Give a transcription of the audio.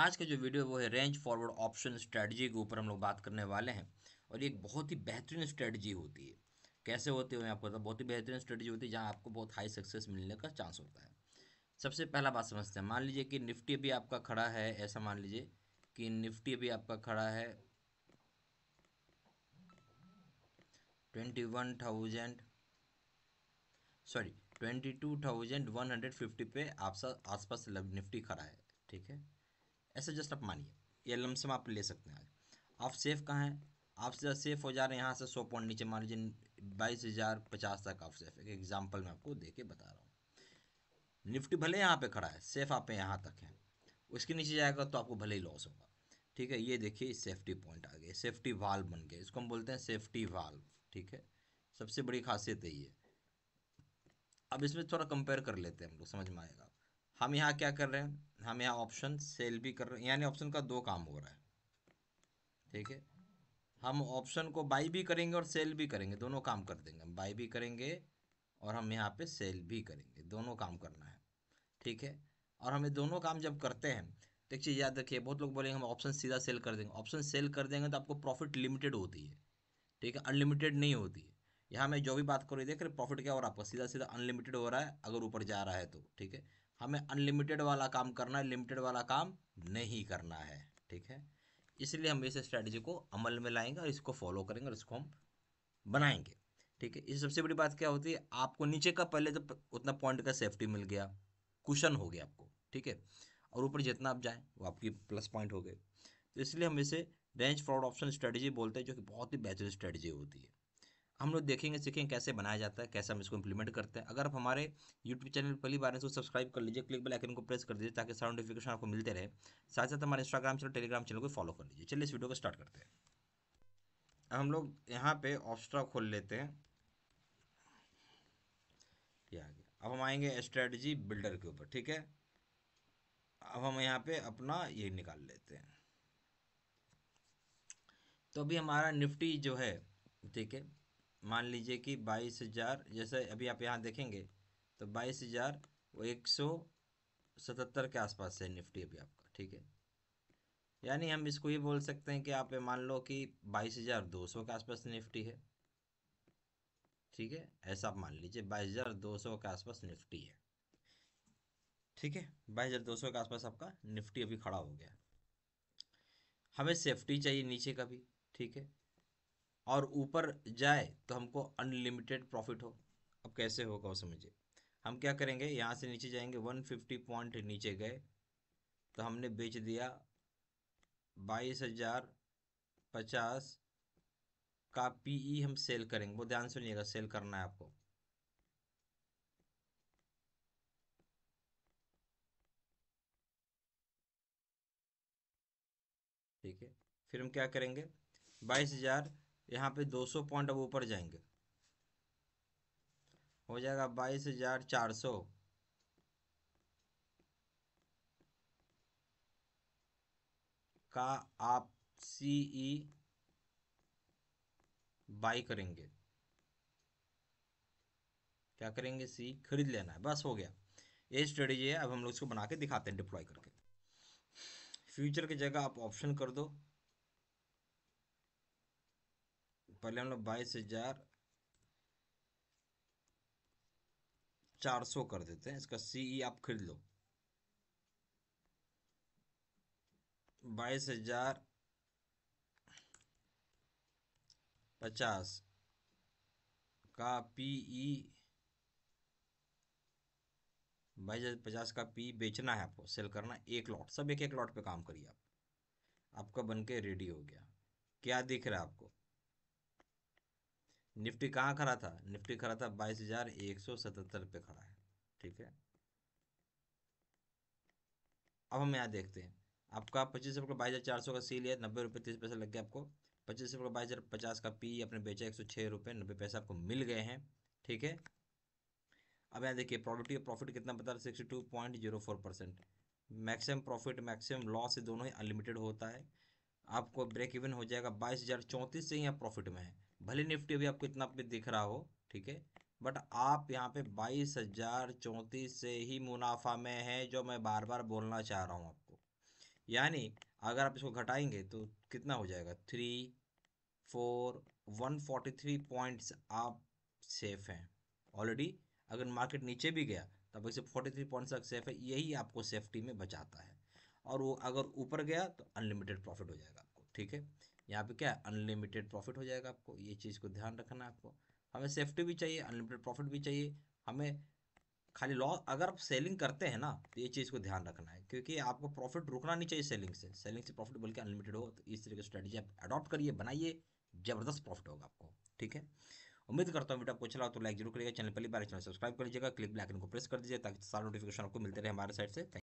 आज का जो वीडियो वो है रेंज फॉरवर्ड ऑप्शन स्ट्रेटजी के ऊपर हम लोग बात करने वाले हैं और ये एक बहुत ही बेहतरीन स्ट्रेटजी होती है कैसे होती है मैं आपको बताऊँ बहुत ही बेहतरीन स्ट्रेटजी होती है जहाँ आपको बहुत हाई सक्सेस मिलने का चांस होता है सबसे पहला बात समझते हैं मान लीजिए कि निफ्टी अभी आपका खड़ा है ऐसा मान लीजिए कि निफ्टी अभी आपका खड़ा है twenty sorry twenty two thousand one hundred fifty पे आपसा आसपास निफ्टी खड़ा है ठीक है ऐसा जस्ट आप मानिए ये लमसम आप ले सकते हैं आज आप सेफ कहाँ हैं आप से सेफ हो जा रहे हैं यहाँ से सौ पॉइंट नीचे मान लीजिए बाईस हज़ार पचास तक आप सेफ एक एग्जाम्पल मैं आपको दे के बता रहा हूँ निफ्टी भले यहाँ पे खड़ा है सेफ आप यहाँ तक है उसके नीचे जाएगा तो आपको भले ही लॉस होगा ठीक है ये देखिए सेफ्टी पॉइंट आ गए सेफ्टी वाल्व बन गए इसको हम बोलते हैं सेफ्टी वाल्व ठीक है सबसे बड़ी खासियत है ये अब इसमें थोड़ा कंपेयर कर लेते हैं हम लोग समझ में आएगा हम यहाँ क्या कर रहे हैं हम यहाँ ऑप्शन सेल भी कर रहे हैं यानी ऑप्शन का दो काम हो रहा है ठीक है हम ऑप्शन को बाई भी करेंगे और सेल भी करेंगे दोनों काम कर देंगे हम बाई भी करेंगे और हम यहाँ पे सेल भी करेंगे दोनों काम करना है ठीक है और हमें दोनों काम जब करते हैं तो एक चीज़ याद रखिए बहुत लोग बोलेंगे हम ऑप्शन सीधा सेल कर देंगे ऑप्शन सेल कर देंगे तो आपको प्रॉफिट लिमिटेड होती है ठीक है अनलिमिटेड नहीं होती है यहाँ मैं जो भी बात कर रही देख रहे प्रॉफिट क्या हो रहा है आपका सीधा सीधा अनलिमिटेड हो रहा है अगर ऊपर जा रहा है तो ठीक है हमें अनलिमिटेड वाला काम करना है लिमिटेड वाला काम नहीं करना है ठीक है इसलिए हम इस स्ट्रैटेजी को अमल में लाएंगे और इसको फॉलो करेंगे और इसको हम बनाएंगे ठीक है इस सबसे बड़ी बात क्या होती है आपको नीचे का पहले तो उतना पॉइंट का सेफ्टी मिल गया कुशन हो गया आपको ठीक है और ऊपर जितना आप जाएँ वो आपकी प्लस पॉइंट हो गए तो इसलिए हम इसे रेंज फ्रॉड ऑप्शन स्ट्रैटेजी बोलते हैं जो कि बहुत ही बेहतरीन स्ट्रेटेजी होती है हम लोग देखेंगे सीखेंगे कैसे बनाया जाता है कैसे हम इसको इंप्लीमेंट करते हैं अगर आप हमारे यूट्यूब चैनल पहली बार इसको सब्सक्राइब कर लीजिए क्लिक बेल आइकन को प्रेस कर दीजिए ताकि सारा नोटिफिकेशन आपको मिलते रहे साथ साथ हमारे इंस्टाग्राम चैनल टेलीग्राम चैनल को फॉलो कर लीजिए चलिए इस वीडियो को स्टार्ट करते हैं हम लोग यहाँ पे ऑप्स्ट्रा खोल लेते हैं ये आ गया अब हम आएंगे स्ट्रेटजी बिल्डर के ऊपर ठीक है अब हम यहाँ पे अपना ये निकाल लेते हैं तो अभी हमारा निफ्टी जो है ठीक है मान लीजिए कि बाईस हज़ार जैसे अभी आप यहाँ देखेंगे तो बाईस हज़ार वो एक सौ सतहत्तर के आसपास है निफ्टी अभी आपका ठीक है यानी हम इसको ये बोल सकते हैं कि आप मान लो कि बाईस हज़ार दो सौ के आसपास निफ्टी है ठीक है ऐसा आप मान लीजिए बाईस हज़ार दो सौ के आसपास निफ्टी है ठीक है बाईस हज़ार दो सौ के आसपास आपका निफ्टी अभी खड़ा हो गया हमें सेफ्टी चाहिए नीचे का भी ठीक है और ऊपर जाए तो हमको अनलिमिटेड प्रॉफिट हो अब कैसे होगा वो समझिए हम क्या करेंगे यहाँ से नीचे जाएंगे 150 पॉइंट नीचे गए तो हमने बेच दिया बाईस हज़ार पचास का पीई e हम सेल करेंगे वो ध्यान सुनिएगा सेल करना है आपको ठीक है फिर हम क्या करेंगे बाईस हज़ार यहाँ पे 200 पॉइंट अब ऊपर जाएंगे हो जाएगा बाईस हजार चार सौ का आप सी ई बाई करेंगे क्या करेंगे सी खरीद लेना है बस हो गया ये स्ट्रेटेजी है अब हम लोग इसको बना के दिखाते हैं डिप्लॉय करके फ्यूचर की जगह आप ऑप्शन कर दो पहले हम लोग बाईस हजार चार सौ कर देते हैं इसका सीई e आप खरीद लो बाईस हजार पचास का पीई e बाईस हजार पचास का पी e बेचना है आपको सेल करना एक लॉट सब एक एक लॉट पे काम करिए आप आपका बनके रेडी हो गया क्या दिख रहा है आपको निफ्टी कहाँ खड़ा था निफ्टी खड़ा था बाईस हजार एक सौ सतहत्तर पे खड़ा है ठीक है अब हम यहाँ देखते हैं आपका पच्चीस रुपये बाईस हज़ार चार सौ का सील है नब्बे रुपये तीस पैसे लग गया आपको पच्चीस रुपये बाईस हज़ार पचास का पी आपने बेचा एक सौ छः रुपये नब्बे पैसे आपको मिल गए हैं ठीक है अब यहाँ देखिए प्रोडक्टिव प्रॉफिट कितना बता रहा है sixty two point zero four percent maximum profit maximum loss दोनों ही अनलिमिटेड होता है आपको ब्रेक इवन हो जाएगा बाईस हज़ार चौंतीस से ही आप प्रॉफिट में है भले निफ्टी अभी आपको इतना पे दिख रहा हो ठीक है बट आप यहाँ पे बाईस हजार चौंतीस से ही मुनाफा में है जो मैं बार बार बोलना चाह रहा हूँ आपको यानी अगर आप इसको घटाएंगे तो कितना हो जाएगा three four one forty three points आप सेफ हैं ऑलरेडी अगर मार्केट नीचे भी गया तो वैसे फोर्टी थ्री पॉइंट्स तक सेफ है यही आपको सेफ्टी में बचाता है और वो अगर ऊपर गया तो अनलिमिटेड प्रॉफिट हो जाएगा आपको ठीक है यहाँ पे क्या अनलिमिटेड प्रॉफिट हो जाएगा आपको ये चीज़ को ध्यान रखना है आपको हमें सेफ्टी भी चाहिए अनलिमिटेड प्रॉफिट भी चाहिए हमें खाली लॉस अगर आप सेलिंग करते हैं ना तो ये चीज़ को ध्यान रखना है क्योंकि आपको प्रॉफिट रुकना नहीं चाहिए सेलिंग से सेलिंग से प्रॉफिट बल्कि अनलिमिटेड हो तो इस तरह की स्ट्रैटेजी आप अडॉप्ट करिए बनाइए जबरदस्त प्रॉफिट होगा आपको ठीक है उम्मीद करता हूँ बेटा पूछा अच्छा तो लाइक जरूर करिएगा चैनल पहली बार चैनल सब्सक्राइब कर लीजिएगा क्लिक बैकन को प्रेस कर दीजिए ताकि सारा नोटिफिकेशन आपको मिलते रहे हमारे साइड से